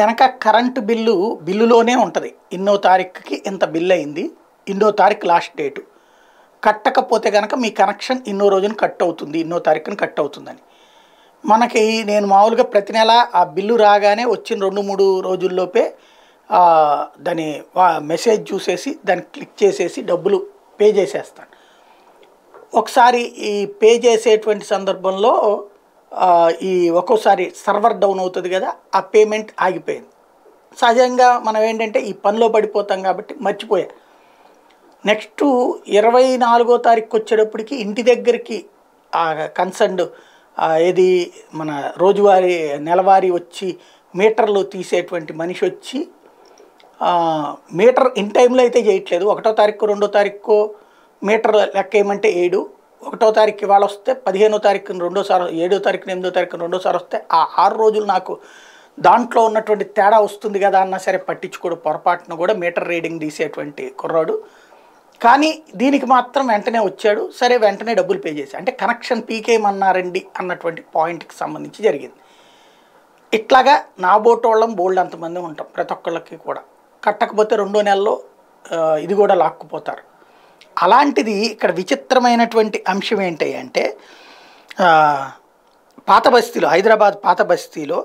గనక current bill బిల్లులోనే ఉంటుంది ఎన్నో తారీఖుకి ఇంత బిల్లు అయింది ఎన్నో తారీఖు లాస్ట్ డేటు కట్టకపోతే కనుక మీ కనెక్షన్ ఎన్నో రోజున కట్ అవుతుంది ఎన్నో తారీఖున కట్ అవుతుందని మనకి నేను మామూలుగా ప్రతి నెల ఆ బిల్లు రాగానే వచ్చిన రెండు మూడు రోజుల్లోపే దాని మెసేజ్ చూసేసి దాన్ని క్లిక్ చేసేసి డబ్బులు పే చేసేస్తాను ఒకసారి ఈ పే చేసేటువంటి సందర్భంలో ఈ ఒక్కోసారి సర్వర్ డౌన్ అవుతుంది కదా ఆ పేమెంట్ ఆగిపోయింది సహజంగా మనం ఏంటంటే ఈ పనిలో పడిపోతాం కాబట్టి మర్చిపోయా నెక్స్ట్ ఇరవై నాలుగో తారీఖు వచ్చేటప్పటికి ఇంటి దగ్గరికి ఆ కన్సర్న్ ఏది మన రోజువారీ నెలవారీ వచ్చి మీటర్లు తీసేటువంటి మనిషి వచ్చి మీటర్ ఇన్ టైంలో అయితే చేయట్లేదు ఒకటో తారీఖు రెండో తారీఖు మీటర్ లెక్క వేయమంటే ఏడు ఒకటో తారీఖు ఇవాళ వస్తే పదిహేనో తారీఖున రెండోసారి ఏడో తారీఖున ఎనిమిదో తారీఖున రెండోసారి వస్తే ఆ ఆరు రోజులు నాకు దాంట్లో ఉన్నటువంటి తేడా వస్తుంది కదా అన్నా సరే పట్టించుకోడు పొరపాటును కూడా మీటర్ రీడింగ్ తీసేటువంటి కుర్రాడు కానీ దీనికి మాత్రం వెంటనే వచ్చాడు సరే వెంటనే డబ్బులు పే చేసి అంటే కనెక్షన్ పీకేయమన్నారండి అన్నటువంటి పాయింట్కి సంబంధించి జరిగింది ఇట్లాగా నా బోటోళ్ళం బోల్డ్ అంతమంది ఉంటాం ప్రతి ఒక్కళ్ళకి కూడా కట్టకపోతే రెండో నెలలో ఇది కూడా లాక్కుపోతారు అలాంటిది ఇక్కడ విచిత్రమైనటువంటి అంశం ఏంటి అంటే పాత బస్తీలో హైదరాబాద్ పాత బస్తీలో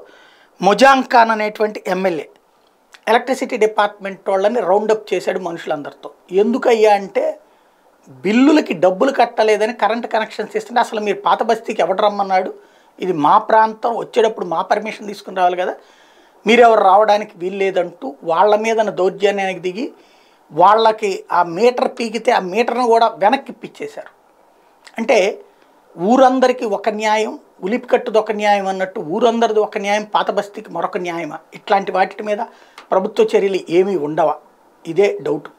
ముజాంఖాన్ అనేటువంటి ఎమ్మెల్యే ఎలక్ట్రిసిటీ డిపార్ట్మెంట్ వాళ్ళని రౌండప్ చేశాడు మనుషులందరితో ఎందుకయ్యా అంటే బిల్లులకి డబ్బులు కట్టలేదని కరెంట్ కనెక్షన్స్ ఇస్తుంటే అసలు మీరు పాత బస్తీకి ఎవడు రమ్మన్నాడు ఇది మా ప్రాంతం వచ్చేటప్పుడు మా పర్మిషన్ తీసుకుని రావాలి కదా మీరెవరు రావడానికి వీల్లేదంటూ వాళ్ళ మీద దౌర్జన్యానికి దిగి వాళ్ళకి ఆ మీటర్ పీకితే ఆ మీటర్ను కూడా వెనక్కి అంటే ఊరందరికీ ఒక న్యాయం ఉలిపికట్టుది ఒక న్యాయం అన్నట్టు ఊరందరిది ఒక న్యాయం పాతబస్తీకి మరొక న్యాయమా ఇట్లాంటి వాటి మీద ప్రభుత్వ చర్యలు ఏమీ ఉండవా ఇదే డౌట్